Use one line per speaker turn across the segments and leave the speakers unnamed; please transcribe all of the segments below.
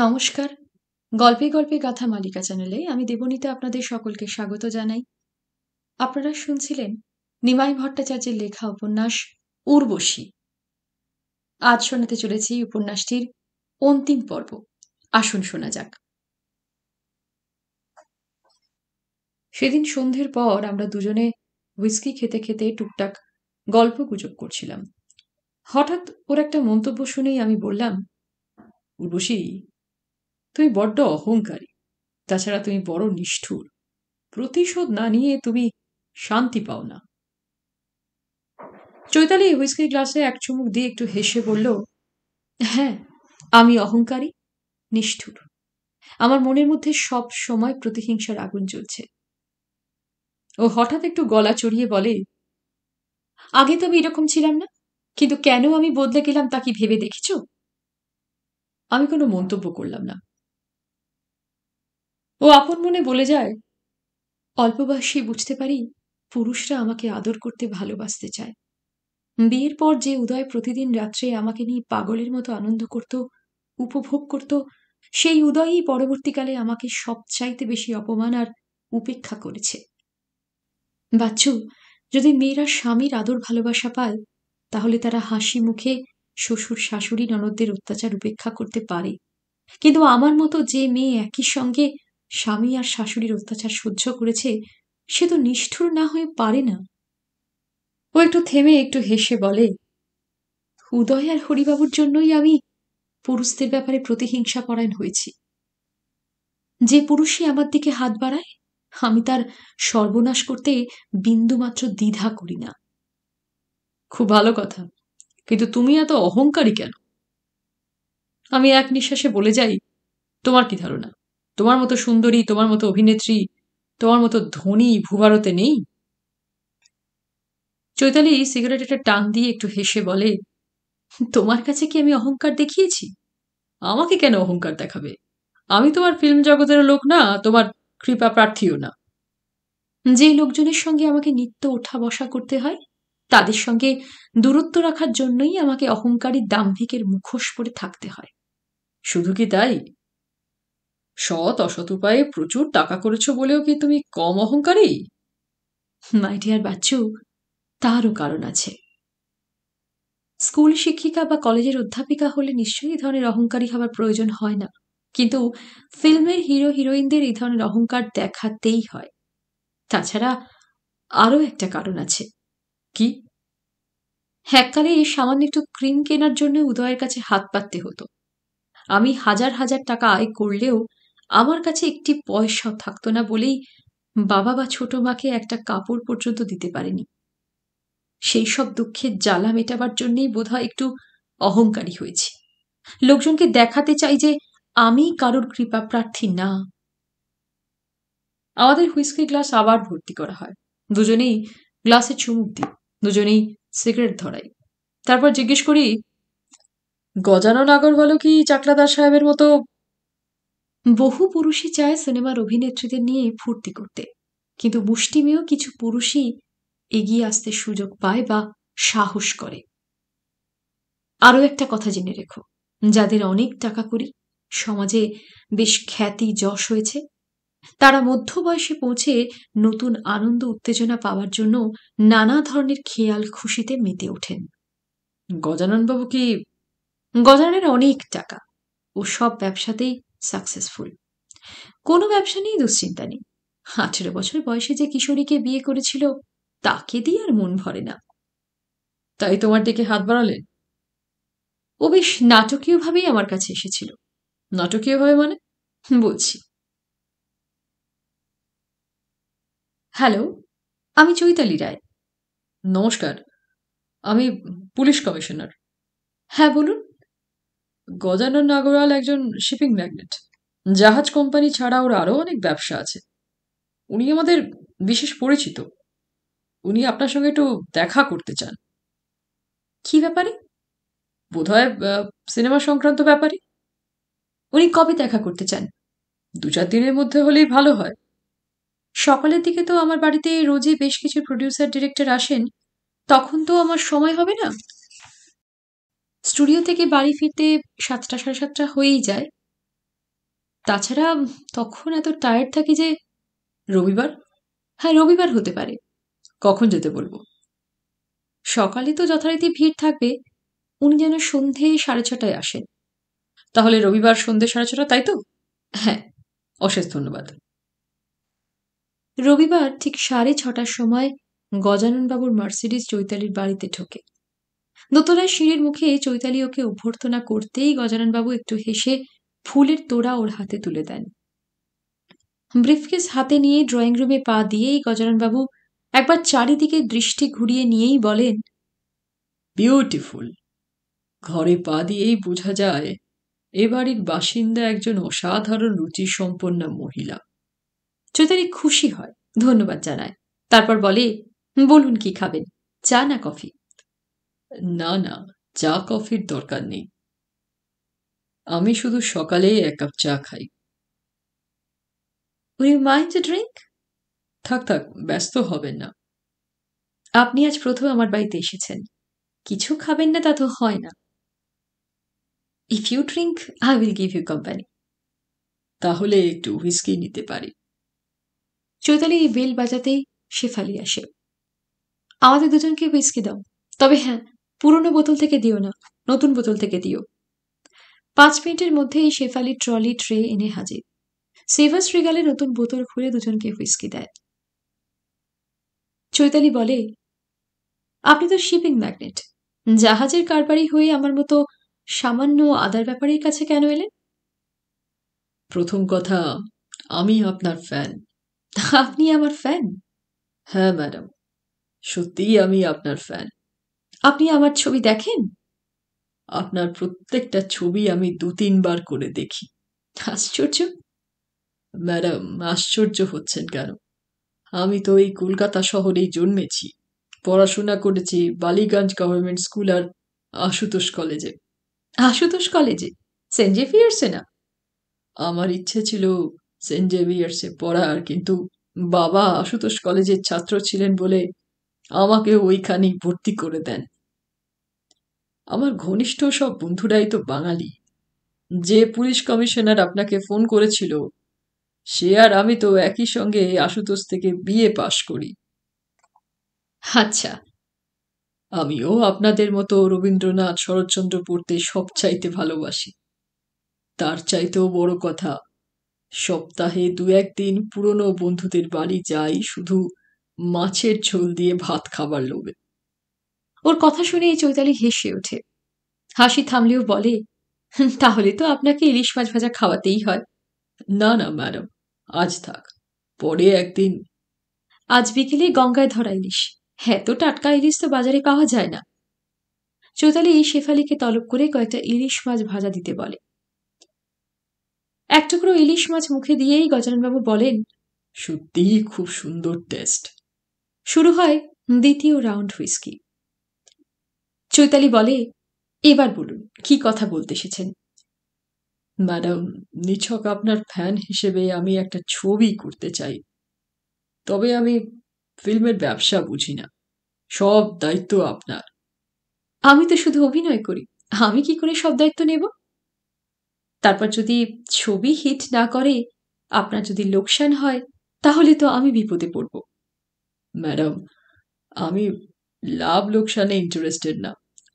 নমস্কার গল্পে গল্পে গাথা মালিকা চ্যানেলে আমি দেবনীতে আপনাদের সকলকে স্বাগত জানাই আপনারা শুনছিলেন নিমাই ভট্টাচার্যের লেখা উপন্যাস উর্বশী আজ শোনাতে চলেছি উপন্যাসটির অন্তিম পর্ব আসুন শোনা যাক সেদিন সন্ধ্যের পর আমরা দুজনে হুইস্কি খেতে খেতে টুকটাক গল্প গুজব করছিলাম হঠাৎ ওর একটা মন্তব্য শুনেই আমি বললাম উর্বশী তুমি বড্ড অহংকারী তাছাড়া তুমি বড় নিষ্ঠুর প্রতিশোধ না নিয়ে তুমি শান্তি পাও না চৈতালি হুইস্কি গ্লাসে এক চুমুক দিয়ে একটু হেসে বলল হ্যাঁ আমি অহংকারী নিষ্ঠুর আমার মনের মধ্যে সব সময় প্রতিহিংসার আগুন জ্বলছে ও হঠাৎ একটু গলা চড়িয়ে বলে আগে তো আমি এরকম ছিলাম না কিন্তু কেন আমি বদলে গেলাম তা কি ভেবে দেখেছ আমি কোনো মন্তব্য করলাম না ও আপন মনে বলে যায় অল্প বয়সেই বুঝতে পারি পুরুষরা আমাকে আদর করতে ভালোবাসতে চায় বিয়ের পর যে উদয় প্রতিদিন রাত্রে আমাকে নিয়ে পাগলের মতো আনন্দ করত উপভোগ করত সেই উদয়ই পরবর্তীকালে আমাকে সবচাইতে বেশি অপমান আর উপেক্ষা করেছে বাচ্চু যদি মেয়েরা স্বামীর আদর ভালোবাসা পায় তাহলে তারা হাসি মুখে শ্বশুর শাশুড়ি ননদদের অত্যাচার উপেক্ষা করতে পারে কিন্তু আমার মতো যে মেয়ে একই সঙ্গে স্বামী আর শাশুড়ির অত্যাচার সহ্য করেছে সে তো নিষ্ঠুর না হয়ে পারে না ও একটু থেমে একটু হেসে বলে উদয় আর হরিবাবুর জন্যই আমি পুরুষদের ব্যাপারে প্রতিহিংসা পরায়ণ হয়েছি যে পুরুষই আমার দিকে হাত বাড়ায় আমি তার সর্বনাশ করতে বিন্দুমাত্র দ্বিধা করি না খুব ভালো কথা কিন্তু তুমি এত অহংকারী কেন আমি এক নিঃশ্বাসে বলে যাই তোমার কি ধারণা তোমার মতো সুন্দরী তোমার মতো অভিনেত্রী তোমার মতো ধনী ভূভারতে নেই চৈতালি একটা টান দিয়ে একটু হেসে বলে তোমার কাছে কি আমি অহংকার দেখিয়েছি আমাকে কেন অহংকার দেখাবে আমি তোমার ফিল্ম জগতের লোক না তোমার কৃপা প্রার্থীও না যে লোকজনের সঙ্গে আমাকে নিত্য ওঠা বসা করতে হয় তাদের সঙ্গে দূরত্ব রাখার জন্যই আমাকে অহংকারী দাম্ভিকের মুখোশ পরে থাকতে হয় শুধু কি তাই সৎ অসৎ উপায়ে প্রচুর টাকা করেছো বলেও কি তুমি কম অহংকারী মাই ডিয়ার বাচ্চু তারও কারণ আছে স্কুল শিক্ষিকা বা কলেজের অধ্যাপিকা হলে নিশ্চয়ই এই ধরনের অহংকারী হবার প্রয়োজন হয় না কিন্তু ফিল্মের হিরো হিরোইনদের এই ধরনের অহংকার দেখাতেই হয় তাছাড়া আরও একটা কারণ আছে কি এককালে এই সামান্য একটু ক্রিম কেনার জন্য উদয়ের কাছে হাত পাততে হতো আমি হাজার হাজার টাকা আয় করলেও আমার কাছে একটি পয়সাও থাকতো না বলেই বাবা বা ছোট মাকে একটা কাপড় পর্যন্ত দিতে পারেনি সেই সব দুঃখের জ্বালা মেটাবার জন্যেই বোধহয় একটু অহংকারী হয়েছি লোকজনকে দেখাতে চাই যে আমি কারোর কৃপা প্রার্থী না আমাদের হুইস্কি গ্লাস আবার ভর্তি করা হয় দুজনেই গ্লাসে চুমুক দিই দুজনেই সিগারেট ধরাই তারপর জিজ্ঞেস করি গজানন বলো কি চাকলাদার সাহেবের মতো বহু পুরুষই চায় সিনেমার অভিনেত্রীদের নিয়ে ফুর্তি করতে কিন্তু মুষ্টিমেয় কিছু পুরুষই এগিয়ে আসতে সুযোগ পায় বা সাহস করে আরও একটা কথা জেনে রেখো যাদের অনেক টাকা করি সমাজে বেশ খ্যাতি যশ হয়েছে তারা মধ্য বয়সে পৌঁছে নতুন আনন্দ উত্তেজনা পাওয়ার জন্য নানা ধরনের খেয়াল খুশিতে মেতে ওঠেন গজাননবাবু কি গজাননের অনেক টাকা ও সব ব্যবসাতেই সাকসেসফুল কোনো ব্যবসা নিয়ে দুশ্চিন্তা নেই আঠেরো বছর বয়সে যে কিশোরীকে বিয়ে করেছিল তাকে দিয়ে আর মন ভরে না তাই তোমার দিকে হাত বাড়ালেন ও বেশ নাটকীয়ভাবেই আমার কাছে এসেছিল নাটকীয়ভাবে মানে বলছি হ্যালো আমি চৈতালি রায় নমস্কার আমি পুলিশ কমিশনার হ্যাঁ বলুন গজানন আগরওয়াল একজন শিপিং ম্যাগনেট জাহাজ কোম্পানি ছাড়া ওর আরও অনেক ব্যবসা আছে উনি আমাদের বিশেষ পরিচিত উনি আপনার সঙ্গে একটু দেখা করতে চান কি ব্যাপারে বোধহয় সিনেমা সংক্রান্ত ব্যাপারে উনি কবে দেখা করতে চান দু চার দিনের মধ্যে হলেই ভালো হয় সকালের দিকে তো আমার বাড়িতে রোজই বেশ কিছু প্রডিউসার ডিরেক্টর আসেন তখন তো আমার সময় হবে না স্টুডিও থেকে বাড়ি ফিরতে সাতটা সাড়ে সাতটা হয়েই যায় তাছাড়া তখন এত টায়ার্ড থাকি যে রবিবার হ্যাঁ রবিবার হতে পারে কখন যেতে বলবো সকালে তো যথারীতি ভিড় থাকবে উনি যেন সন্ধে সাড়ে ছটায় আসেন তাহলে রবিবার সন্ধে সাড়ে ছটা তাই তো হ্যাঁ অশেষ ধন্যবাদ রবিবার ঠিক সাড়ে ছটার সময় গজাননবাবুর মার্সিডিস চৈতালির বাড়িতে ঢোকে দোতলার সিঁড়ির মুখে চৈতালি ওকে অভ্যর্থনা করতেই গজাননবাবু একটু হেসে ফুলের তোড়া ওর হাতে তুলে দেন ব্রিফকেস হাতে নিয়ে ড্রয়িং রুমে পা দিয়েই গজাননবাবু একবার চারিদিকে দৃষ্টি ঘুরিয়ে নিয়েই বলেন বিউটিফুল ঘরে পা দিয়েই বোঝা যায় এ বাড়ির বাসিন্দা একজন অসাধারণ রুচি সম্পন্ন মহিলা চৈতালি খুশি হয় ধন্যবাদ জানায় তারপর বলে বলুন কি খাবেন চা না কফি না না চা কফির দরকার নেই আমি শুধু সকালেই এক কাপ চা খাই উই মাইন্ড ড্রিঙ্ক থাক থাক ব্যস্ত হবেন না আপনি আজ প্রথম আমার বাড়িতে এসেছেন কিছু খাবেন না তা তো হয় না if you drink I will give you company তাহলে একটু হুইস্কি নিতে পারি চৈতালি বেল বাজাতেই শেফালি আসে আমাদের দুজনকে হুইস্কি দাও তবে হ্যাঁ পুরনো বোতল থেকে দিও না নতুন বোতল থেকে দিও পাঁচ মিনিটের মধ্যেই শেফালি ট্রলি ট্রে এনে হাজির সেভাস রিগালে নতুন বোতল খুলে দুজনকে হুইস্কি দেয় চৈতালি বলে আপনি তো শিপিং ম্যাগনেট জাহাজের কারবারি হয়ে আমার মতো সামান্য আদার ব্যাপারের কাছে কেন এলেন প্রথম কথা আমি আপনার ফ্যান আপনি আমার ফ্যান হ্যাঁ ম্যাডাম সত্যিই আমি আপনার ফ্যান আপনি আমার ছবি দেখেন আপনার প্রত্যেকটা ছবি আমি দু তিনবার করে দেখি আশ্চর্য ম্যাডাম আশ্চর্য হচ্ছেন কেন আমি তো এই কলকাতা শহরেই জন্মেছি পড়াশোনা করেছি বালিগঞ্জ গভর্নমেন্ট স্কুল আর আশুতোষ কলেজে আশুতোষ কলেজে সেন্ট জেভিয়ার্সে না আমার ইচ্ছে ছিল সেন্ট জেভিয়ার্সে পড়ার কিন্তু বাবা আশুতোষ কলেজের ছাত্র ছিলেন বলে আমাকে ওইখানেই ভর্তি করে দেন আমার ঘনিষ্ঠ সব বন্ধুরাই তো বাঙালি যে পুলিশ কমিশনার আপনাকে ফোন করেছিল সে আর আমি তো একই সঙ্গে আশুতোষ থেকে বিয়ে পাশ করি আচ্ছা আমিও আপনাদের মতো রবীন্দ্রনাথ শরৎচন্দ্র পড়তে সব চাইতে ভালোবাসি তার চাইতেও বড় কথা সপ্তাহে দু একদিন পুরনো বন্ধুদের বাড়ি যাই শুধু মাছের ঝোল দিয়ে ভাত খাবার লোভে ওর কথা শুনে এই চৈতালি হেসে ওঠে হাসি থামলেও বলে তাহলে তো আপনাকে ইলিশ মাছ ভাজা খাওয়াতেই হয় না না ম্যাডাম আজ থাক পরে একদিন আজ বিকেলে গঙ্গায় ধরা ইলিশ হ্যাঁ তো টাটকা ইলিশ তো বাজারে পাওয়া যায় না চৈতালি এই শেফালিকে তলব করে কয়েকটা ইলিশ মাছ ভাজা দিতে বলে এক টুকরো ইলিশ মাছ মুখে দিয়েই গজাননবাবু বলেন সত্যিই খুব সুন্দর টেস্ট শুরু হয় দ্বিতীয় রাউন্ড হুইস্কি চৈতালি বলে এবার বলুন কি কথা বলতে এসেছেন ম্যাডাম নিছক আপনার ফ্যান হিসেবে আমি একটা ছবি করতে চাই তবে আমি ফিল্মের ব্যবসা বুঝি না সব দায়িত্ব আপনার আমি তো শুধু অভিনয় করি আমি কি করে সব দায়িত্ব নেব তারপর যদি ছবি হিট না করে আপনার যদি লোকসান হয় তাহলে তো আমি বিপদে পড়ব ম্যাডাম আমি লাভ লোকসানে ইন্টারেস্টেড না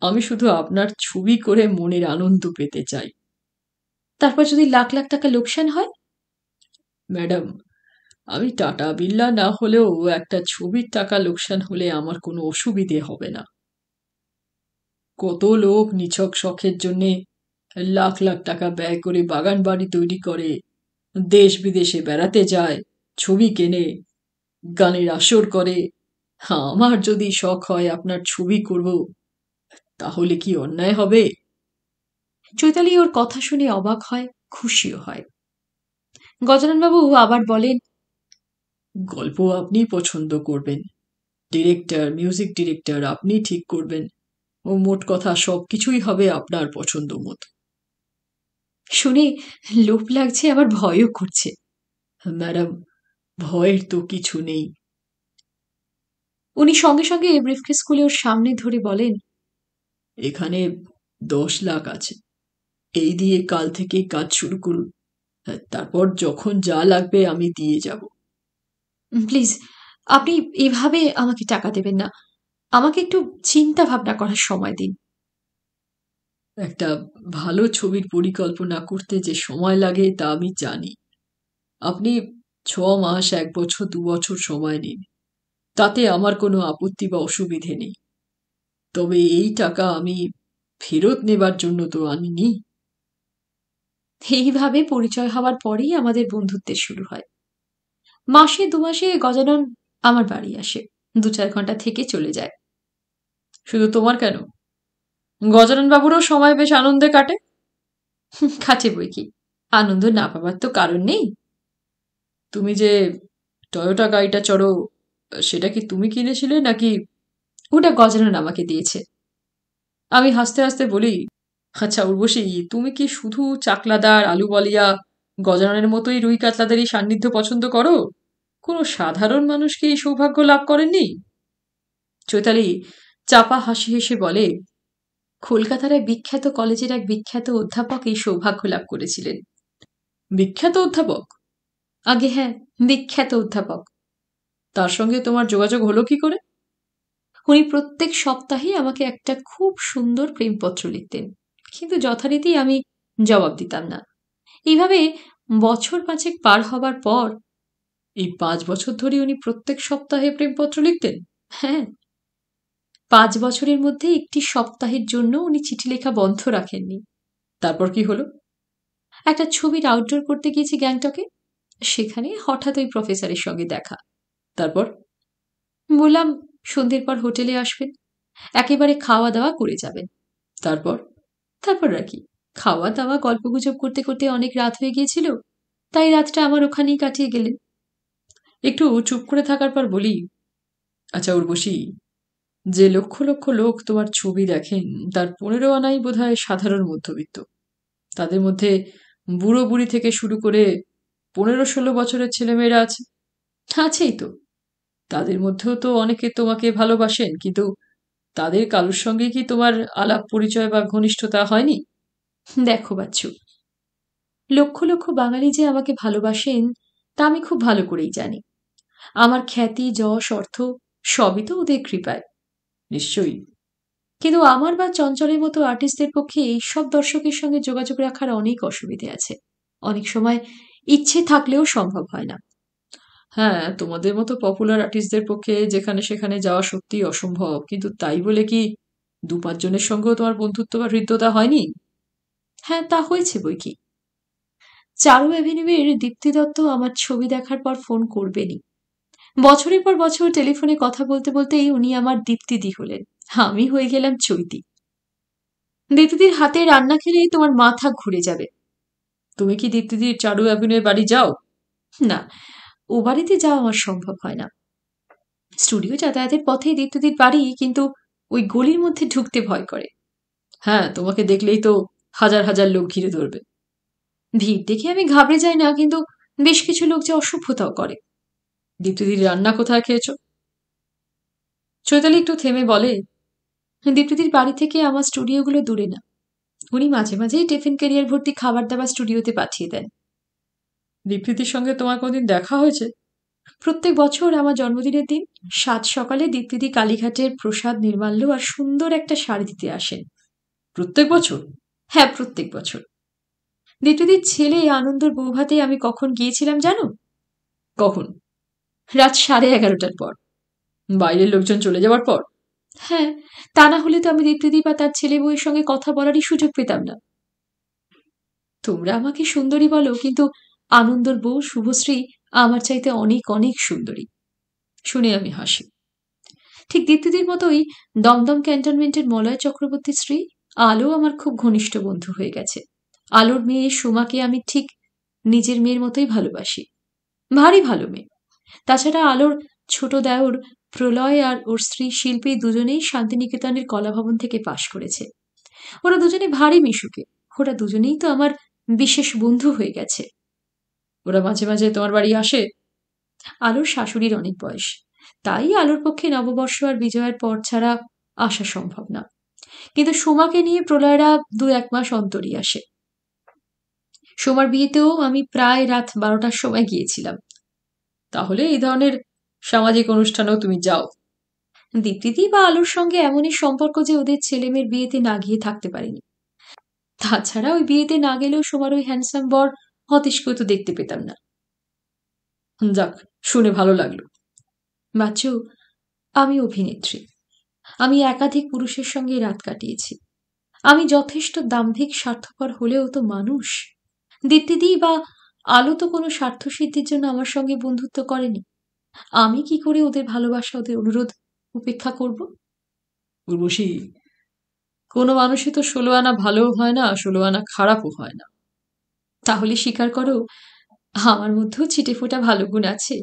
আমি শুধু আপনার ছবি করে মনের আনন্দ পেতে চাই তারপর যদি লাখ লাখ টাকা লোকসান হয় ম্যাডাম আমি টাটা বিল্লা না হলেও একটা ছবির টাকা লোকসান হলে আমার কোনো অসুবিধে হবে না কত লোক নিছক শখের জন্যে লাখ লাখ টাকা ব্যয় করে বাগান বাড়ি তৈরি করে দেশ বিদেশে বেড়াতে যায় ছবি কেনে গানের আসর করে আমার যদি শখ হয় আপনার ছবি করব তাহলে কি অন্যায় হবে চৈতালি ওর কথা শুনে অবাক হয় খুশিও হয় গজাননবাবু আবার বলেন গল্প আপনি পছন্দ করবেন ডিরেক্টর মিউজিক ডিরেক্টর আপনি ঠিক করবেন ও মোট কথা সব কিছুই হবে আপনার পছন্দ মতো শুনে লোভ লাগছে আবার ভয়ও করছে ম্যাডাম ভয়ের তো কিছু নেই উনি সঙ্গে সঙ্গে ব্রিফকে স্কুলে ওর সামনে ধরে বলেন এখানে দশ লাখ আছে এই দিয়ে কাল থেকে কাজ শুরু করুন তারপর যখন যা লাগবে আমি দিয়ে যাব প্লিজ আপনি এভাবে আমাকে টাকা দেবেন না আমাকে একটু চিন্তা ভাবনা করার সময় দিন একটা ভালো ছবির পরিকল্পনা করতে যে সময় লাগে তা আমি জানি আপনি ছ মাস এক বছর দু বছর সময় নিন তাতে আমার কোনো আপত্তি বা অসুবিধে নেই তবে এই টাকা আমি ফেরত নেবার জন্য তো আনিনি এইভাবে পরিচয় হওয়ার পরেই আমাদের বন্ধুত্বের শুরু হয় মাসে দু মাসে গজানন আমার বাড়ি আসে দু চার ঘন্টা থেকে চলে যায় শুধু তোমার কেন গজানন বাবুরও সময় বেশ আনন্দে কাটে কাছে বই কি আনন্দ না পাওয়ার তো কারণ নেই তুমি যে টয়োটা গাড়িটা চড়ো সেটা কি তুমি কিনেছিলে নাকি ওটা গজানন আমাকে দিয়েছে আমি হাসতে হাসতে বলি আচ্ছা উর্বশী তুমি কি শুধু চাকলাদার আলু বলিয়া গজাননের মতোই রুই কাতলাদারই সান্নিধ্য পছন্দ করো কোনো সাধারণ মানুষ কি এই সৌভাগ্য লাভ করেননি চৈতালি চাপা হাসি হেসে বলে কলকাতার এক বিখ্যাত কলেজের এক বিখ্যাত অধ্যাপক এই সৌভাগ্য লাভ করেছিলেন বিখ্যাত অধ্যাপক আগে হ্যাঁ বিখ্যাত অধ্যাপক তার সঙ্গে তোমার যোগাযোগ হলো কি করে উনি প্রত্যেক সপ্তাহে আমাকে একটা খুব সুন্দর প্রেমপত্র লিখতেন কিন্তু যথারীতি আমি জবাব দিতাম না এইভাবে বছর পাঁচেক পার হবার পর এই পাঁচ বছর ধরে উনি প্রত্যেক সপ্তাহে প্রেমপত্র লিখতেন হ্যাঁ পাঁচ বছরের মধ্যে একটি সপ্তাহের জন্য উনি চিঠি লেখা বন্ধ রাখেননি তারপর কি হলো একটা ছবির আউটডোর করতে গিয়েছি গ্যাংটকে সেখানে হঠাৎ ওই প্রফেসরের সঙ্গে দেখা তারপর বললাম সন্ধ্যের পর হোটেলে আসবেন একেবারে খাওয়া দাওয়া করে যাবেন তারপর তারপর আর কি খাওয়া দাওয়া গল্পগুজব করতে করতে অনেক রাত হয়ে গিয়েছিল তাই রাতটা আমার ওখানেই কাটিয়ে গেলেন একটু চুপ করে থাকার পর বলি আচ্ছা উর্বশী যে লক্ষ লক্ষ লোক তোমার ছবি দেখেন তার পনেরো আনাই বোধ সাধারণ মধ্যবিত্ত তাদের মধ্যে বুড়ো বুড়ি থেকে শুরু করে পনেরো ষোলো বছরের ছেলেমেয়েরা আছে আছেই তো তাদের মধ্যেও তো অনেকে তোমাকে ভালোবাসেন কিন্তু তাদের কারোর সঙ্গে কি তোমার আলাপ পরিচয় বা ঘনিষ্ঠতা হয়নি দেখো বাচ্চু লক্ষ লক্ষ বাঙালি যে আমাকে ভালোবাসেন তা আমি খুব ভালো করেই জানি আমার খ্যাতি যশ অর্থ সবই তো ওদের কৃপায় নিশ্চয়ই কিন্তু আমার বা চঞ্চলের মতো আর্টিস্টদের পক্ষে এইসব দর্শকের সঙ্গে যোগাযোগ রাখার অনেক অসুবিধে আছে অনেক সময় ইচ্ছে থাকলেও সম্ভব হয় না হ্যাঁ, তোমাদের মতো পপুলার আর্টিস্টদের পক্ষে যেখানে সেখানে যাওয়া সত্যিই অসম্ভব কিন্তু তাই বলে কি দু পাঁচজনের সঙ্গেও তোমার বন্ধুত্ব বা হৃদ্যতা হয়নি হ্যাঁ তা হয়েছে বই কি চারু অ্যাভিনিউয়ের দীপ্তি দত্ত আমার ছবি দেখার পর ফোন করবেনই বছরের পর বছর টেলিফোনে কথা বলতে বলতেই উনি আমার দীপ্তিদি হলেন আমি হয়ে গেলাম চৈতি দীপ্তিদির হাতে রান্না খেলেই তোমার মাথা ঘুরে যাবে তুমি কি দীপ্তিদির চারু অ্যাভিনিউয়ের বাড়ি যাও না ও বাড়িতে যাওয়া আমার সম্ভব হয় না স্টুডিও যাতায়াতের পথে দীপ্তদির বাড়ি কিন্তু ওই গলির মধ্যে ঢুকতে ভয় করে হ্যাঁ তোমাকে দেখলেই তো হাজার হাজার লোক ঘিরে ধরবে ভিড় দেখে আমি ঘাবড়ে যাই না কিন্তু বেশ কিছু লোক যে অসভ্যতাও করে দীপ্তদির রান্না কোথায় খেয়েছ চৈতালি একটু থেমে বলে দীপ্তদির বাড়ি থেকে আমার স্টুডিওগুলো দূরে না উনি মাঝে মাঝেই টিফিন ক্যারিয়ার ভর্তি খাবার দাবার স্টুডিওতে পাঠিয়ে দেন দীপ্তির সঙ্গে তোমার কোনোদিন দেখা হয়েছে প্রত্যেক বছর আমার জন্মদিনের দিন সাত সকালে দীপ্রীতি কালীঘাটের প্রসাদ নির্মাল্য আর সুন্দর একটা শাড়ি দিতে আসেন প্রত্যেক বছর হ্যাঁ প্রত্যেক বছর দীপ্তিদির ছেলে আনন্দর বৌভাতে আমি কখন গিয়েছিলাম জানো কখন রাত সাড়ে এগারোটার পর বাইরের লোকজন চলে যাওয়ার পর হ্যাঁ তা না হলে তো আমি দীপ্তিদি বা তার ছেলে বউয়ের সঙ্গে কথা বলারই সুযোগ পেতাম না তোমরা আমাকে সুন্দরী বলো কিন্তু আনন্দর বউ শুভশ্রী আমার চাইতে অনেক অনেক সুন্দরী শুনে আমি হাসি ঠিক দীপ্তিদির মতোই দমদম ক্যান্টনমেন্টের মলয় চক্রবর্তী শ্রী আলো আমার খুব ঘনিষ্ঠ বন্ধু হয়ে গেছে আলোর মেয়ে সুমাকে আমি ঠিক নিজের মেয়ের মতোই ভালোবাসি ভারী ভালো মেয়ে তাছাড়া আলোর ছোট দেওর প্রলয় আর ওর স্ত্রী শিল্পী দুজনেই শান্তিনিকেতনের কলাভবন থেকে পাশ করেছে ওরা দুজনে ভারী মিশুকে ওরা দুজনেই তো আমার বিশেষ বন্ধু হয়ে গেছে ওরা মাঝে মাঝে তোমার বাড়ি আসে আলোর শাশুড়ির অনেক বয়স তাই আলোর পক্ষে নববর্ষ আর বিজয়ের পর ছাড়া আসা সম্ভব না কিন্তু সোমাকে নিয়ে প্রলয়রা দু এক মাস অন্তরই আসে সোমার বিয়েতেও আমি প্রায় রাত বারোটার সময় গিয়েছিলাম তাহলে এই ধরনের সামাজিক অনুষ্ঠানেও তুমি যাও দীপ্তিদি বা আলোর সঙ্গে এমনই সম্পর্ক যে ওদের ছেলেমেয়ের বিয়েতে না গিয়ে থাকতে পারেনি তাছাড়া ওই বিয়েতে না গেলেও সোমার ওই হ্যান্ডসাম বর হতাশকেও তো দেখতে পেতাম না যাক শুনে ভালো লাগলো বাচ্চু আমি অভিনেত্রী আমি একাধিক পুরুষের সঙ্গে রাত কাটিয়েছি আমি যথেষ্ট দাম্ভিক স্বার্থপর হলেও তো মানুষ দিদি বা আলো তো কোনো স্বার্থসিদ্ধির জন্য আমার সঙ্গে বন্ধুত্ব করেনি আমি কি করে ওদের ভালোবাসা ওদের অনুরোধ উপেক্ষা করব উর্বশী কোনো মানুষই তো ষোলো আনা ভালোও হয় না ষোলো আনা খারাপও হয় না তাহলে স্বীকার করো আমার মধ্যেও ছিটে ফোটা ভালো গুণ আছে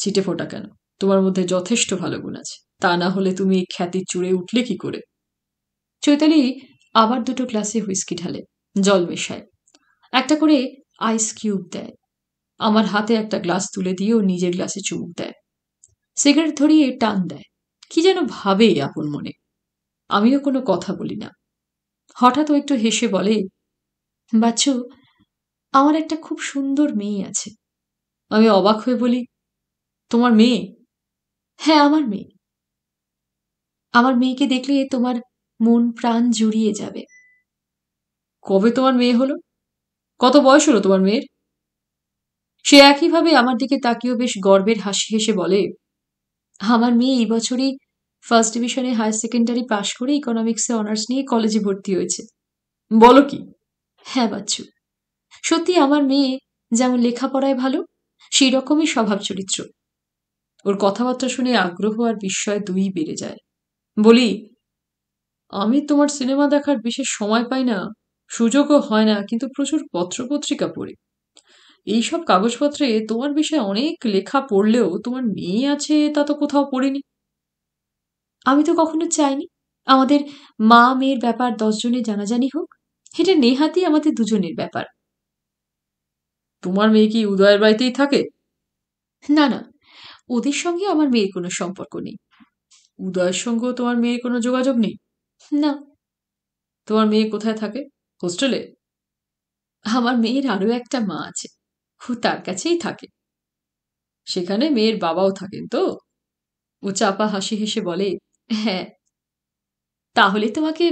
ছিটে ফোটা কেন তোমার মধ্যে যথেষ্ট ভালো গুণ আছে তা না হলে তুমি এই খ্যাতির চুড়ে উঠলে কি করে চৈতালি আবার দুটো গ্লাসে হুইস্কি ঢালে জল মেশায় একটা করে আইস কিউব দেয় আমার হাতে একটা গ্লাস তুলে দিয়ে ও নিজের গ্লাসে চুমুক দেয় সিগারেট ধরিয়ে টান দেয় কি যেন ভাবে আপন মনে আমিও কোনো কথা বলি না হঠাৎ ও একটু হেসে বলে বাচ্চু আমার একটা খুব সুন্দর মেয়ে আছে আমি অবাক হয়ে বলি তোমার মেয়ে হ্যাঁ আমার মেয়ে আমার মেয়েকে দেখলে তোমার মন প্রাণ জুড়িয়ে যাবে কবে তোমার মেয়ে হলো কত বয়স হলো তোমার মেয়ের সে একইভাবে আমার দিকে তাকিয়েও বেশ গর্বের হাসি হেসে বলে আমার মেয়ে এই বছরই ফার্স্ট ডিভিশনে হায়ার সেকেন্ডারি পাশ করে ইকোনমিক্সে অনার্স নিয়ে কলেজে ভর্তি হয়েছে বলো কি হ্যাঁ বাচ্চু সত্যি আমার মেয়ে যেমন লেখাপড়ায় ভালো সেই রকমই স্বভাব চরিত্র ওর কথাবার্তা শুনে আগ্রহ আর বিস্ময় দুই বেড়ে যায় বলি আমি তোমার সিনেমা দেখার বিশেষ সময় পাই না সুযোগও হয় না কিন্তু প্রচুর পত্রপত্রিকা পড়ি এইসব কাগজপত্রে তোমার বিষয়ে অনেক লেখা পড়লেও তোমার মেয়ে আছে তা তো কোথাও পড়িনি আমি তো কখনো চাইনি আমাদের মা মেয়ের ব্যাপার দশজনে জানাজানি হোক এটা নেহাতি আমাদের দুজনের ব্যাপার তোমার মেয়ে কি উদয়ের বাড়িতেই থাকে না না ওদের সঙ্গে আমার মেয়ের কোনো সম্পর্ক নেই উদয়ের সঙ্গেও তোমার মেয়ের কোনো যোগাযোগ নেই না তোমার মেয়ে কোথায় থাকে হোস্টেলে আমার মেয়ের আরও একটা মা আছে ও তার কাছেই থাকে সেখানে মেয়ের বাবাও থাকেন তো ও চাপা হাসি হেসে বলে হ্যাঁ তাহলে তোমাকে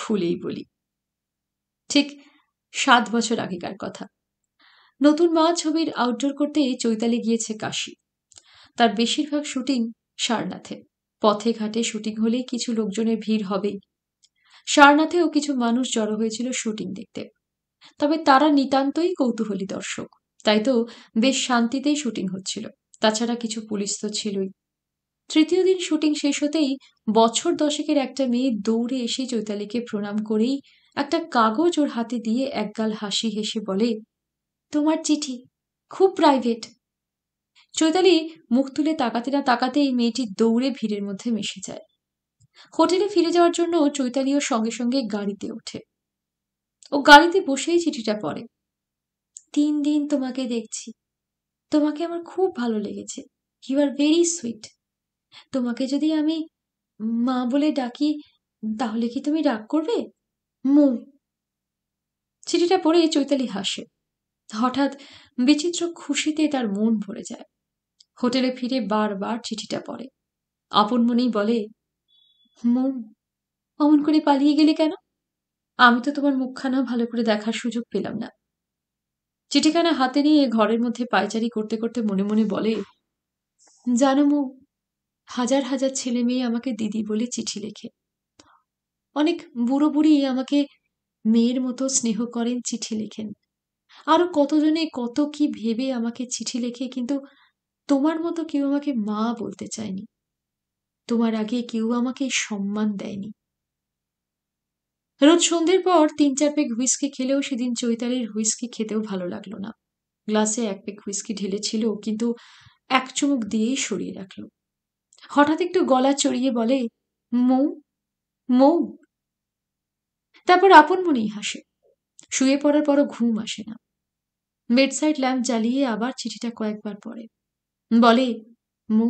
খুলেই বলি ঠিক সাত বছর আগেকার কথা নতুন মা ছবির আউটডোর করতে চৈতালি গিয়েছে কাশি তার বেশিরভাগ শুটিং সারনাথে পথে ঘাটে শুটিং হলে কিছু লোকজনের ভিড় হবেই সারনাথেও কিছু মানুষ জড়ো হয়েছিল শুটিং দেখতে তবে তারা নিতান্তই কৌতূহলী দর্শক তাই তো বেশ শান্তিতেই শুটিং হচ্ছিল তাছাড়া কিছু পুলিশ তো ছিলই তৃতীয় দিন শুটিং শেষ হতেই বছর দশেকের একটা মেয়ে দৌড়ে এসে চৈতালিকে প্রণাম করেই একটা কাগজ ওর হাতে দিয়ে একগাল হাসি হেসে বলে তোমার চিঠি খুব প্রাইভেট চৈতালি মুখ তুলে তাকাতে না তাকাতেই মেয়েটি দৌড়ে ভিড়ের মধ্যে মিশে যায় হোটেলে ফিরে যাওয়ার জন্য চৈতালিও সঙ্গে সঙ্গে গাড়িতে ওঠে ও গাড়িতে বসেই চিঠিটা পড়ে তিন দিন তোমাকে দেখছি তোমাকে আমার খুব ভালো লেগেছে ইউ আর ভেরি সুইট তোমাকে যদি আমি মা বলে ডাকি তাহলে কি তুমি ডাক করবে মু চিঠিটা পড়ে চৈতালি হাসে হঠাৎ বিচিত্র খুশিতে তার মন ভরে যায় হোটেলে ফিরে বারবার চিঠিটা পড়ে আপন মনেই বলে মন অমন করে পালিয়ে গেলে কেন আমি তো তোমার মুখখানা ভালো করে দেখার সুযোগ পেলাম না চিঠিখানা হাতে নিয়ে ঘরের মধ্যে পায়চারি করতে করতে মনে মনে বলে জানো মো হাজার হাজার ছেলে মেয়ে আমাকে দিদি বলে চিঠি লেখে অনেক বুড়ো বুড়ি আমাকে মেয়ের মতো স্নেহ করেন চিঠি লেখেন আরো কতজনে কত কি ভেবে আমাকে চিঠি লেখে কিন্তু তোমার মতো কেউ আমাকে মা বলতে চায়নি তোমার আগে কেউ আমাকে সম্মান দেয়নি রোজ সন্ধ্যের পর তিন চার পেক হুইস্কি খেলেও সেদিন চৈতালির হুইস্কি খেতেও ভালো লাগলো না গ্লাসে এক পেক হুইস্কি ঢেলেছিল কিন্তু এক চুমুক দিয়েই সরিয়ে রাখলো হঠাৎ একটু গলা চড়িয়ে বলে মৌ মৌ তারপর আপন মনেই হাসে শুয়ে পড়ার পরও ঘুম আসে না বেডসাইড ল্যাম্প জ্বালিয়ে আবার চিঠিটা কয়েকবার পড়ে বলে মু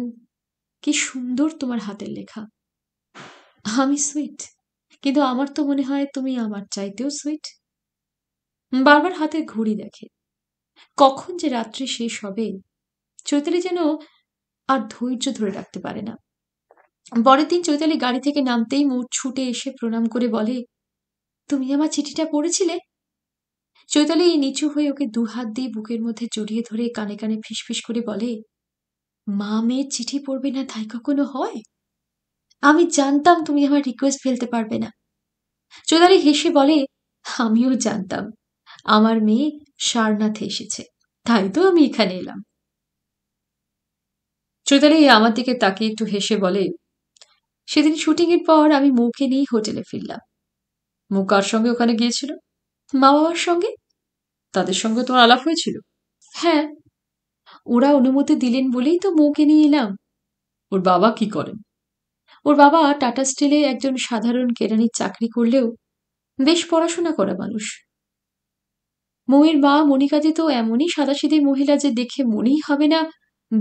কি সুন্দর তোমার হাতের লেখা আমি সুইট কিন্তু আমার তো মনে হয় তুমি আমার চাইতেও সুইট বারবার হাতে ঘড়ি দেখে কখন যে রাত্রি শেষ হবে চৈতালি যেন আর ধৈর্য ধরে রাখতে পারে না পরের দিন চৈতালি গাড়ি থেকে নামতেই মোট ছুটে এসে প্রণাম করে বলে তুমি আমার চিঠিটা পড়েছিলে চৈতালি নিচু হয়ে ওকে দুহাত দিয়ে বুকের মধ্যে জড়িয়ে ধরে কানে কানে ফিসফিস করে বলে মা মেয়ের চিঠি পড়বে না তাই কখনো হয় আমি জানতাম তুমি আমার রিকোয়েস্ট ফেলতে পারবে না চৈতালি হেসে বলে আমিও জানতাম আমার মেয়ে সারনাথে এসেছে তাই তো আমি এখানে এলাম চৈতালি আমার দিকে তাকিয়ে একটু হেসে বলে সেদিন শুটিং এর পর আমি মুখে নিয়েই হোটেলে ফিরলাম মুখ কার সঙ্গে ওখানে গিয়েছিল মা বাবার সঙ্গে তাদের সঙ্গে তোমার আলাপ হয়েছিল হ্যাঁ ওরা অনুমতি দিলেন বলেই তো মৌকে নিয়ে এলাম ওর বাবা কি করেন ওর বাবা টাটা স্টিলে একজন সাধারণ কেরানির চাকরি করলেও বেশ পড়াশোনা করা মানুষ মৌয়ের মা মনিকাদি তো এমনই সাদাসিধে মহিলা যে দেখে মনেই হবে না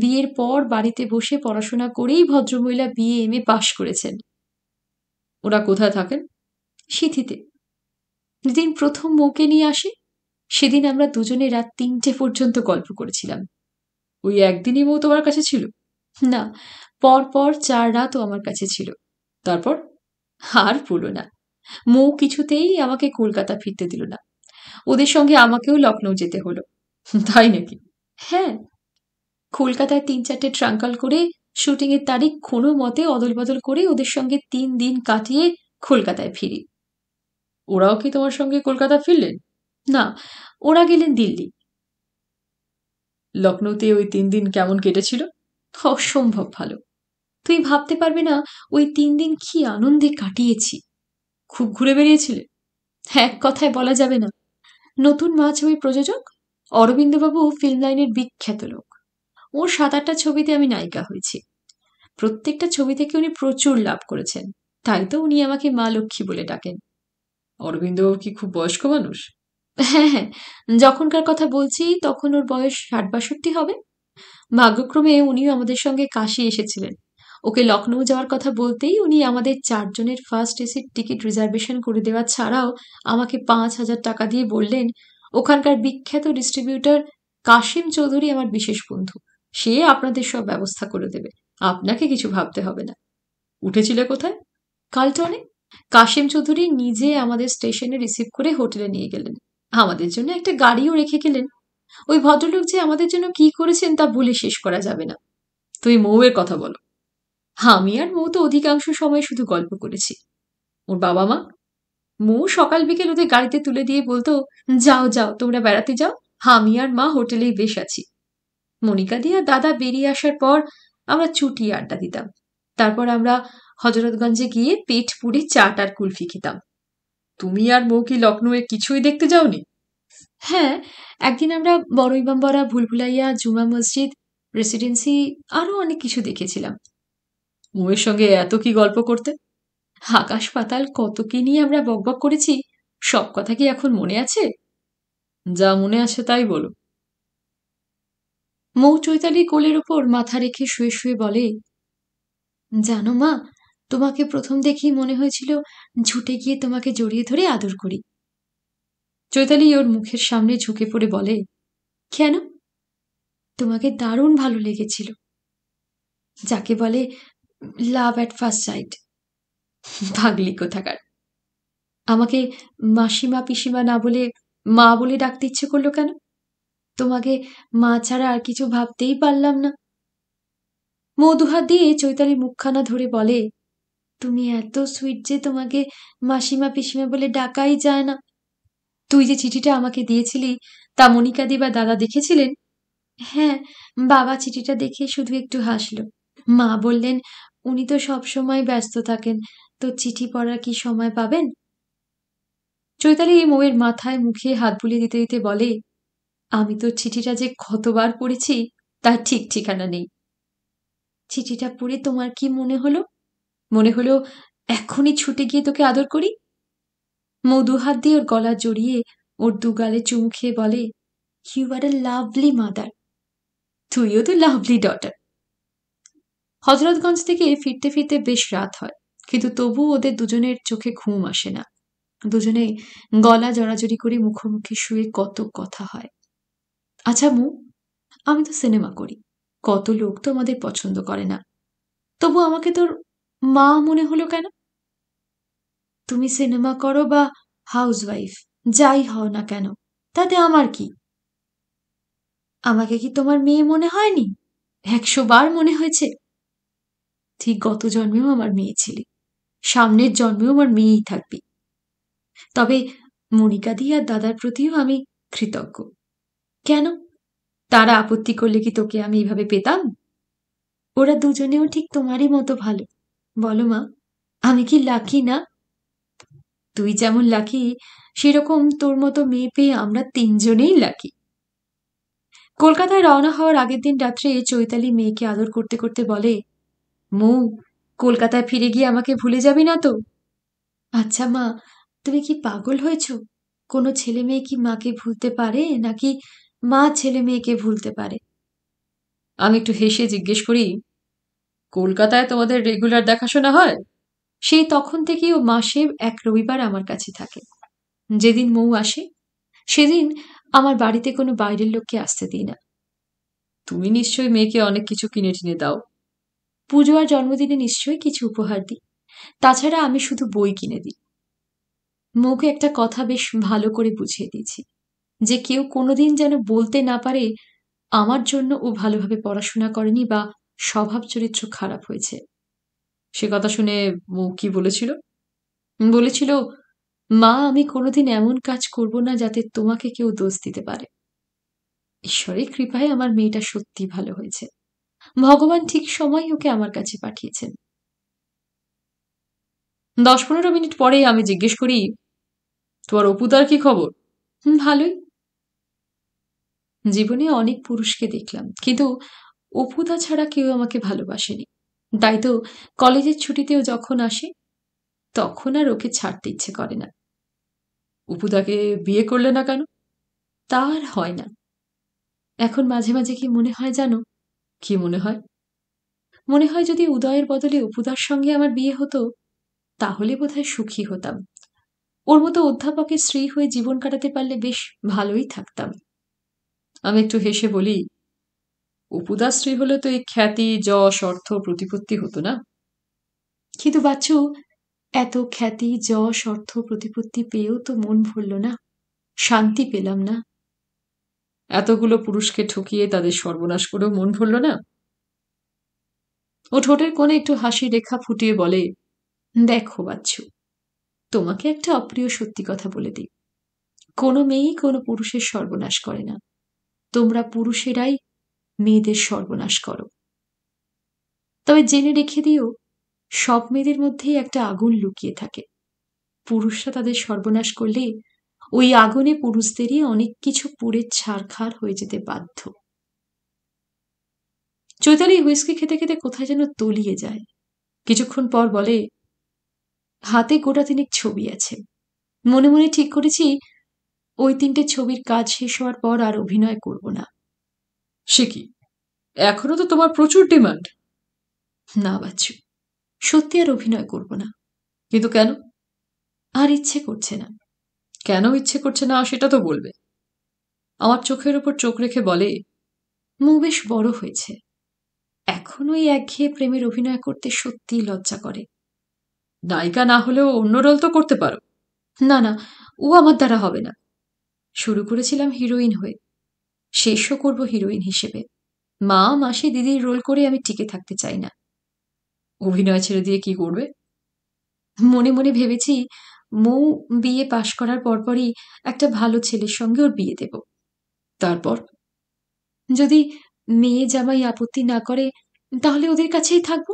বিয়ের পর বাড়িতে বসে পড়াশোনা করেই ভদ্রমহিলা বিএ এম এ পাশ করেছেন ওরা কোথায় থাকেন সিথিতে যেদিন প্রথম মৌকে নিয়ে আসে সেদিন আমরা দুজনে রাত তিনটে পর্যন্ত গল্প করেছিলাম ওই একদিনই মৌ তোমার কাছে ছিল না পরপর চার রাতও আমার কাছে ছিল তারপর আর বলো না মৌ কিছুতেই আমাকে কলকাতা ফিরতে দিল না ওদের সঙ্গে আমাকেও লখনৌ যেতে হলো তাই নাকি হ্যাঁ কলকাতায় তিন চারটে ট্রাঙ্কাল করে শুটিংয়ের তারিখ কোনো মতে অদল বদল করে ওদের সঙ্গে তিন দিন কাটিয়ে কলকাতায় ফিরি ওরাও কি তোমার সঙ্গে কলকাতা ফিরলেন না ওরা গেলেন দিল্লি লখনৌতে ওই তিন দিন কেমন কেটেছিল অসম্ভব ভালো তুই ভাবতে পারবে না ওই তিন দিন কি আনন্দে কাটিয়েছি খুব ঘুরে বেরিয়েছিলে এক কথায় বলা যাবে না নতুন মা ছবি প্রযোজক অরবিন্দবাবু ফিল্ম লাইনের বিখ্যাত লোক ওর সাত আটটা ছবিতে আমি নায়িকা হয়েছি প্রত্যেকটা ছবি থেকে উনি প্রচুর লাভ করেছেন তাই তো উনি আমাকে মা লক্ষ্মী বলে ডাকেন অরবিন্দ কি খুব বয়স্ক মানুষ হ্যাঁ হ্যাঁ যখনকার কথা বলছি তখন ওর বয়স ষাট বাষট্টি হবে ভাগ্যক্রমে উনিও আমাদের সঙ্গে কাশি এসেছিলেন ওকে লখনৌ যাওয়ার কথা বলতেই উনি আমাদের চারজনের ফার্স্ট এসির টিকিট রিজার্ভেশন করে দেওয়া ছাড়াও আমাকে পাঁচ হাজার টাকা দিয়ে বললেন ওখানকার বিখ্যাত ডিস্ট্রিবিউটর কাশিম চৌধুরী আমার বিশেষ বন্ধু সে আপনাদের সব ব্যবস্থা করে দেবে আপনাকে কিছু ভাবতে হবে না উঠেছিল কোথায় কালটনে কাশেম চৌধুরী নিজে আমাদের স্টেশনে রিসিভ করে হোটেলে নিয়ে গেলেন আমাদের জন্য একটা গাড়িও রেখে গেলেন ওই ভদ্রলোক যে আমাদের জন্য কি করেছেন তা বলে শেষ করা যাবে না তুমি মৌয়ের কথা বলো আমি আর মৌ তো অধিকাংশ সময় শুধু গল্প করেছি ওর বাবা মা মৌ সকাল বিকেল ওদের গাড়িতে তুলে দিয়ে বলতো যাও যাও তোমরা বেড়াতে যাও আমি আর মা হোটেলেই বেশ আছি মনিকা দিয়ে দাদা বেরিয়ে আসার পর আমরা ছুটি আড্ডা দিতাম তারপর আমরা হজরতগঞ্জে গিয়ে পেট পুড়ে চাট আর কুলফি খেতাম তুমি আর মৌ কি লখনৌয়ে কিছুই দেখতে যাওনি হ্যাঁ একদিন আমরা বড়ইবাম্বরা ভুলভুলাইয়া জুমা মসজিদ রেসিডেন্সি আরও অনেক কিছু দেখেছিলাম মৌয়ের সঙ্গে এত কি গল্প করতে আকাশ পাতাল কত কি নিয়ে আমরা বকবক করেছি সব কথা কি এখন মনে আছে যা মনে আছে তাই বলো মৌ চৈতালি কোলের ওপর মাথা রেখে শুয়ে শুয়ে বলে জানো মা তোমাকে প্রথম দেখেই মনে হয়েছিল ঝুটে গিয়ে তোমাকে জড়িয়ে ধরে আদর করি চৈতালি ওর মুখের সামনে ঝুঁকে পড়ে বলে কেন তোমাকে দারুণ ভালো লেগেছিল যাকে বলে লাভ অ্যাট ফার্স্ট সাইট ভাগলি কোথাকার আমাকে মাসিমা পিসিমা না বলে মা বলে ডাকতে ইচ্ছে করলো কেন তোমাকে মা ছাড়া আর কিছু ভাবতেই পারলাম না মধুহা দিয়ে চৈতালি মুখখানা ধরে বলে তুমি এত সুইট যে তোমাকে মাসিমা পিসিমা বলে ডাকাই যায় না তুই যে চিঠিটা আমাকে দিয়েছিলি তা মনিকাদি বা দাদা দেখেছিলেন হ্যাঁ বাবা চিঠিটা দেখে শুধু একটু হাসল মা বললেন উনি তো সব সময় ব্যস্ত থাকেন তো চিঠি পড়ার কি সময় পাবেন চৈতালি মৌয়ের মাথায় মুখে হাত বুলিয়ে দিতে দিতে বলে আমি তো চিঠিটা যে কতবার পড়েছি তার ঠিক ঠিকানা নেই চিঠিটা পড়ে তোমার কি মনে হলো মনে হলো এখনই ছুটে গিয়ে তোকে আদর করি মধু হাত দিয়ে ওর গলা জড়িয়ে ওর দুগালে চুমু খেয়ে বলে you are a lovely mother তুইও তো লাভলি ডটার হজরতগঞ্জ থেকে ফিরতে ফিরতে বেশ রাত হয় কিন্তু তবু ওদের দুজনের চোখে ঘুম আসে না দুজনে গলা জড়াজড়ি করে মুখোমুখি শুয়ে কত কথা হয় আচ্ছা মু আমি তো সিনেমা করি কত লোক তো আমাদের পছন্দ করে না তবু আমাকে তোর মা মনে হলো কেন তুমি সিনেমা করো বা হাউসওয়াইফ যাই হও না কেন তাতে আমার কি আমাকে কি তোমার মেয়ে মনে হয়নি একশো বার মনে হয়েছে ঠিক গত জন্মেও আমার মেয়ে ছিলি সামনের জন্মেও আমার মেয়েই থাকবি তবে মনিকাদি আর দাদার প্রতিও আমি কৃতজ্ঞ কেন তারা আপত্তি করলে কি তোকে আমি এভাবে পেতাম ওরা দুজনেও ঠিক তোমারই মতো ভালো বলো মা আমি কি লাকি না তুই যেমন লাকি সেরকম তোর মতো মেয়ে পেয়ে আমরা তিনজনেই লাকি কলকাতায় রওনা হওয়ার আগের দিন রাত্রে চৈতালি মেয়েকে আদর করতে করতে বলে মৌ কলকাতায় ফিরে গিয়ে আমাকে ভুলে যাবি না তো আচ্ছা মা তুমি কি পাগল হয়েছ কোনো ছেলে মেয়ে কি মাকে ভুলতে পারে নাকি মা ছেলে মেয়েকে ভুলতে পারে আমি একটু হেসে জিজ্ঞেস করি কলকাতায় তোমাদের রেগুলার দেখাশোনা হয় সেই তখন থেকেই ও মাসে এক রবিবার আমার কাছে থাকে যেদিন মৌ আসে সেদিন আমার বাড়িতে কোনো বাইরের লোককে আসতে দিই না তুমি নিশ্চয়ই মেয়েকে অনেক কিছু কিনে টিনে দাও পুজো আর জন্মদিনে নিশ্চয়ই কিছু উপহার দিই তাছাড়া আমি শুধু বই কিনে দিই মৌকে একটা কথা বেশ ভালো করে বুঝিয়ে দিয়েছি যে কেউ কোনোদিন যেন বলতে না পারে আমার জন্য ও ভালোভাবে পড়াশোনা করেনি বা স্বভাব চরিত্র খারাপ হয়েছে সে কথা শুনে মৌ কি বলেছিল বলেছিল মা আমি কোনোদিন এমন কাজ করব না যাতে তোমাকে কেউ দোষ দিতে পারে ঈশ্বরের কৃপায় আমার মেয়েটা সত্যি ভালো হয়েছে ভগবান ঠিক সময় ওকে আমার কাছে পাঠিয়েছেন দশ পনেরো মিনিট পরে আমি জিজ্ঞেস করি তোমার অপুতার কি খবর ভালোই জীবনে অনেক পুরুষকে দেখলাম কিন্তু অপুদা ছাড়া কেউ আমাকে ভালোবাসেনি তাই তো কলেজের ছুটিতেও যখন আসে তখন আর ওকে ছাড়তে ইচ্ছে করে না অপুদাকে বিয়ে করলে না কেন তার হয় না এখন মাঝে মাঝে কি মনে হয় জানো কি মনে হয় মনে হয় যদি উদয়ের বদলে অপুদার সঙ্গে আমার বিয়ে হতো তাহলে বোধহয় সুখী হতাম ওর মতো অধ্যাপকের স্ত্রী হয়ে জীবন কাটাতে পারলে বেশ ভালোই থাকতাম আমি একটু হেসে বলি অপুদাশ্রী হলে তো এই খ্যাতি যশ অর্থ প্রতিপত্তি হতো না কিন্তু বাচ্চু এত খ্যাতি যশ অর্থ প্রতিপত্তি পেয়েও তো মন ভরল না শান্তি পেলাম না এতগুলো পুরুষকে ঠকিয়ে তাদের সর্বনাশ করেও মন ভরল না ও ঠোঁটের কোণে একটু হাসি রেখা ফুটিয়ে বলে দেখো বাচ্চু তোমাকে একটা অপ্রিয় সত্যি কথা বলে দিই কোনো মেয়েই কোনো পুরুষের সর্বনাশ করে না তোমরা পুরুষেরাই মেয়েদের সর্বনাশ করো তবে জেনে রেখে দিও সব মেয়েদের মধ্যেই একটা আগুন লুকিয়ে থাকে পুরুষরা তাদের সর্বনাশ করলে ওই আগুনে পুরুষদেরই অনেক কিছু পুড়ে ছাড়খাড় হয়ে যেতে বাধ্য চৈতালি হুইস্কি খেতে খেতে কোথায় যেন তলিয়ে যায় কিছুক্ষণ পর বলে হাতে গোটা তিনি ছবি আছে মনে মনে ঠিক করেছি ওই তিনটে ছবির কাজ শেষ হওয়ার পর আর অভিনয় করব না সে কি এখনো তো তোমার প্রচুর ডিমান্ড না বাচ্চু সত্যি আর অভিনয় করব না কিন্তু কেন আর ইচ্ছে করছে না কেন ইচ্ছে করছে না সেটা তো বলবে আমার চোখের ওপর চোখ রেখে বলে মু বেশ বড় হয়েছে এখনো এই একঘেয়ে প্রেমের অভিনয় করতে সত্যিই লজ্জা করে নায়িকা না হলেও অন্য রোল তো করতে পারো না না ও আমার দ্বারা হবে না শুরু করেছিলাম হিরোইন হয়ে শেষও করব হিরোইন হিসেবে মা মাসি দিদির রোল করে আমি টিকে থাকতে চাই না অভিনয় ছেড়ে দিয়ে কি করবে মনে মনে ভেবেছি মৌ বিয়ে পাশ করার পরপরই একটা ভালো ছেলের সঙ্গে ওর বিয়ে দেব তারপর যদি মেয়ে জামাই আপত্তি না করে তাহলে ওদের কাছেই থাকব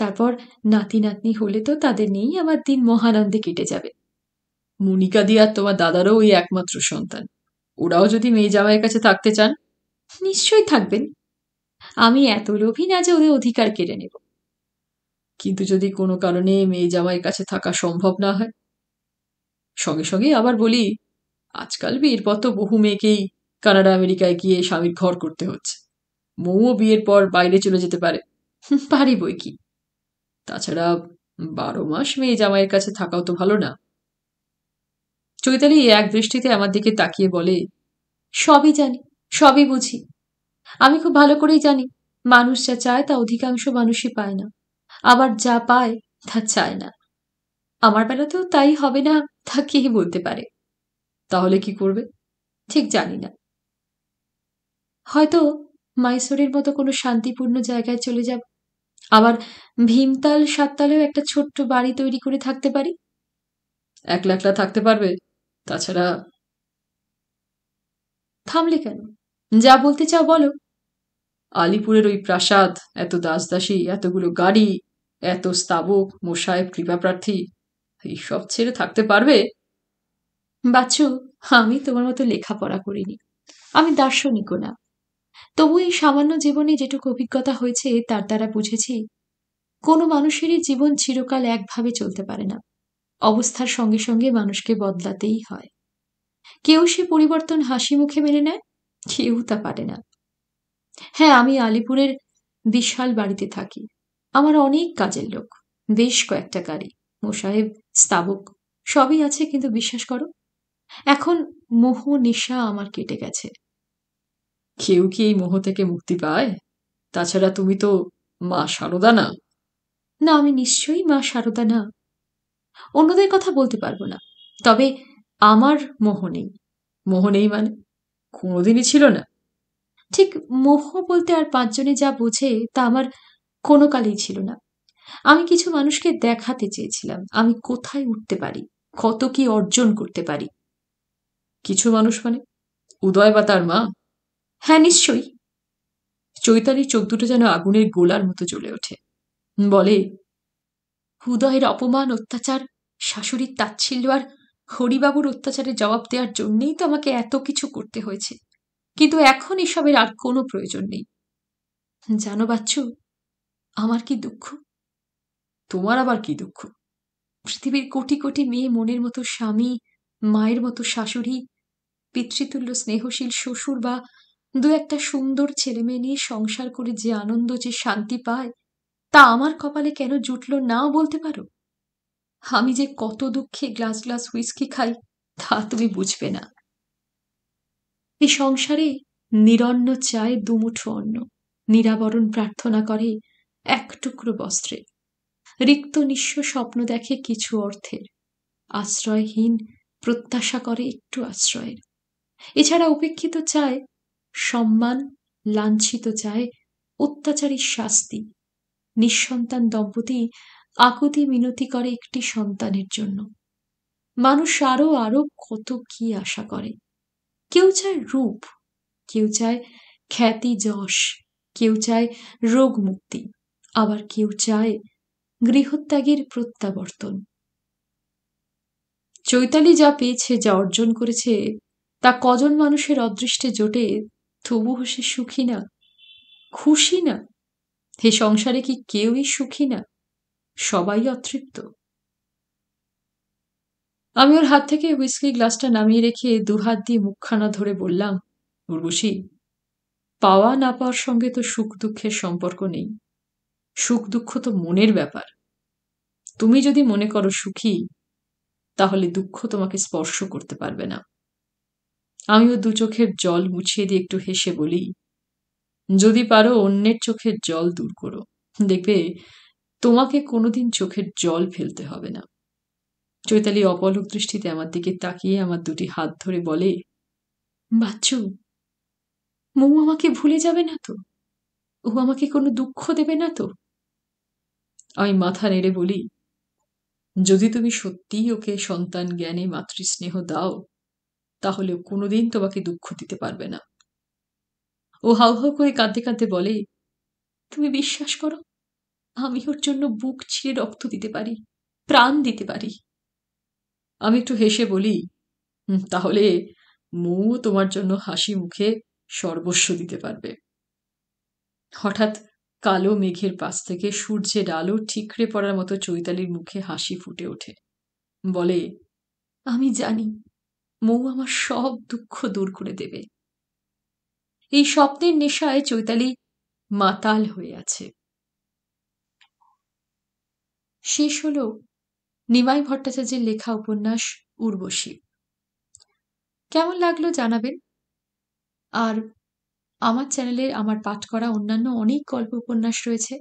তারপর নাতি নাতনি হলে তো তাদের নিয়েই আমার দিন মহানন্দে কেটে যাবে মনিকা দিয়া তোমার দাদারও ওই একমাত্র সন্তান ওরাও যদি মেয়ে জামাইয়ের কাছে থাকতে চান নিশ্চয়ই থাকবেন আমি এত লোভী না যে ওদের অধিকার কেড়ে নেব কিন্তু যদি কোনো কারণে মেয়ে জামাইয়ের কাছে থাকা সম্ভব না হয় সঙ্গে সঙ্গে আবার বলি আজকাল বিয়ের পর তো বহু মেয়েকেই কানাডা আমেরিকায় গিয়ে স্বামীর ঘর করতে হচ্ছে মৌও বিয়ের পর বাইরে চলে যেতে পারে পারি বই কি তাছাড়া বারো মাস মেয়ে জামাইয়ের কাছে থাকাও তো ভালো না চৈতালি এক দৃষ্টিতে আমার দিকে তাকিয়ে বলে সবই জানি সবই বুঝি আমি খুব ভালো করেই জানি মানুষ যা চায় তা অধিকাংশ মানুষই পায় না আবার যা পায় তা চায় না আমার বেলাতেও তাই হবে না তা কে বলতে পারে তাহলে কি করবে ঠিক জানি না হয়তো মাইসোরের মতো কোনো শান্তিপূর্ণ জায়গায় চলে যাব আবার ভীমতাল সাততালেও একটা ছোট্ট বাড়ি তৈরি করে থাকতে পারি একলা একলা থাকতে পারবে তাছাড়া থামলে কেন যা বলতে চাও বলো আলিপুরের ওই প্রাসাদ এত দাসদাসী এতগুলো গাড়ি এত স্তাবক মোসাহেব কৃপাপ্রার্থী এইসব ছেড়ে থাকতে পারবে বাচ্চু আমি তোমার মতো লেখাপড়া করিনি আমি দার্শনিকও না তবু এই সামান্য জীবনে যেটুকু অভিজ্ঞতা হয়েছে তার দ্বারা বুঝেছি কোনো মানুষেরই জীবন চিরকাল একভাবে চলতে পারে না অবস্থার সঙ্গে সঙ্গে মানুষকে বদলাতেই হয় কেউ সে পরিবর্তন হাসি মুখে মেনে নেয় কেউ তা পারে না হ্যাঁ আমি আলিপুরের বিশাল বাড়িতে থাকি আমার অনেক কাজের লোক বেশ কয়েকটা গাড়ি মোসাহেব স্তাবক সবই আছে কিন্তু বিশ্বাস করো এখন মোহ নিশা আমার কেটে গেছে কেউ কি এই মোহ থেকে মুক্তি পায় তাছাড়া তুমি তো মা সারদা না না আমি নিশ্চয়ই মা সারদা না অন্যদের কথা বলতে পারবো না তবে আমার মোহ নেই মোহ নেই মানে কোনোদিনই ছিল না ঠিক মোহ বলতে আর পাঁচজনে যা বোঝে তা আমার কোনো কালেই ছিল না আমি কিছু মানুষকে দেখাতে চেয়েছিলাম আমি কোথায় উঠতে পারি কত কি অর্জন করতে পারি কিছু মানুষ মানে উদয় বা তার মা হ্যাঁ নিশ্চয়ই চৈতালির চোখ দুটো যেন আগুনের গোলার মতো জ্বলে ওঠে বলে উদয়ের অপমান অত্যাচার শাশুড়ির তাচ্ছিল্য আর হরিবাবুর অত্যাচারে জবাব দেওয়ার জন্যেই তো আমাকে এত কিছু করতে হয়েছে কিন্তু এখন এসবের আর কোনো প্রয়োজন নেই জানো বাচ্চ আমার কি দুঃখ তোমার আবার কি দুঃখ পৃথিবীর কোটি কোটি মেয়ে মনের মতো স্বামী মায়ের মতো শাশুড়ি পিতৃতুল্য স্নেহশীল শ্বশুর বা দু একটা সুন্দর ছেলে মেয়ে নিয়ে সংসার করে যে আনন্দ যে শান্তি পায় তা আমার কপালে কেন জুটল নাও বলতে পারো আমি যে কত দুঃখে গ্লাস গ্লাস হুইস্কি খাই তা তুমি বুঝবে না এই সংসারে নিরন্ন চায় দুমুঠো অন্ন নিরাবরণ প্রার্থনা করে এক টুকরো বস্ত্রে রিক্ত নিঃস্ব স্বপ্ন দেখে কিছু অর্থের আশ্রয়হীন প্রত্যাশা করে একটু আশ্রয়ের এছাড়া উপেক্ষিত চায় সম্মান লাঞ্ছিত চায় অত্যাচারী শাস্তি নিঃসন্তান দম্পতি আকুতি মিনতি করে একটি সন্তানের জন্য মানুষ আরো আরো কত কি আশা করে কেউ চায় রূপ কেউ চায় খ্যাতি যশ কেউ চায় রোগ মুক্তি আবার কেউ চায় গৃহত্যাগের প্রত্যাবর্তন চৈতালি যা পেয়েছে যা অর্জন করেছে তা কজন মানুষের অদৃষ্টে জোটে তবু হসে সুখী না খুশি না হে সংসারে কি কেউই সুখী না সবাই অতৃপ্ত আমি ওর হাত থেকে হুইস্কি গ্লাসটা নামিয়ে রেখে দুহাত দিয়ে মুখখানা ধরে বললাম উর্বশি পাওয়া না পাওয়ার সঙ্গে তো সুখ দুঃখের সম্পর্ক নেই সুখ দুঃখ তো মনের ব্যাপার তুমি যদি মনে করো সুখী তাহলে দুঃখ তোমাকে স্পর্শ করতে পারবে না আমিও দু চোখের জল মুছিয়ে দিয়ে একটু হেসে বলি যদি পারো অন্যের চোখের জল দূর করো দেখবে তোমাকে কোনোদিন চোখের জল ফেলতে হবে না চৈতালি অপলক দৃষ্টিতে আমার দিকে তাকিয়ে আমার দুটি হাত ধরে বলে বাচ্চু মৌ আমাকে ভুলে যাবে না তো ও আমাকে কোনো দুঃখ দেবে না তো আমি মাথা নেড়ে বলি যদি তুমি সত্যিই ওকে সন্তান জ্ঞানে মাতৃস্নেহ দাও তাহলে কোনোদিন তোমাকে দুঃখ দিতে পারবে না ও হাউ হাউ করে কাঁদতে কাঁদতে বলে তুমি বিশ্বাস করো আমি ওর জন্য বুক ছিঁড়ে রক্ত দিতে পারি প্রাণ দিতে পারি আমি একটু হেসে বলি তাহলে মু তোমার জন্য হাসি মুখে সর্বস্ব দিতে পারবে হঠাৎ কালো মেঘের পাশ থেকে সূর্যের আলো ঠিকরে পড়ার মতো চৈতালির মুখে হাসি ফুটে ওঠে বলে আমি জানি মৌ আমার সব দুঃখ দূর করে দেবে এই স্বপ্নের নেশায় চৈতালি মাতাল হয়ে আছে শেষ হল নিমাই ভট্টাচার্যের লেখা উপন্যাস উর্বশী কেমন লাগলো জানাবেন আর আমার চ্যানেলে আমার পাঠ করা অন্যান্য অনেক গল্প উপন্যাস রয়েছে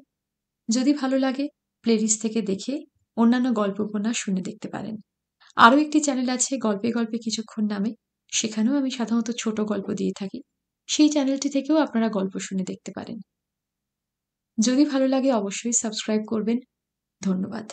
যদি ভালো লাগে প্লেলিস্ট থেকে দেখে অন্যান্য গল্প উপন্যাস শুনে দেখতে পারেন আরও একটি চ্যানেল আছে গল্পে গল্পে কিছুক্ষণ নামে সেখানেও আমি সাধারণত ছোট গল্প দিয়ে থাকি সেই চ্যানেলটি থেকেও আপনারা গল্প শুনে দেখতে পারেন যদি ভালো লাগে অবশ্যই সাবস্ক্রাইব করবেন ধন্যবাদ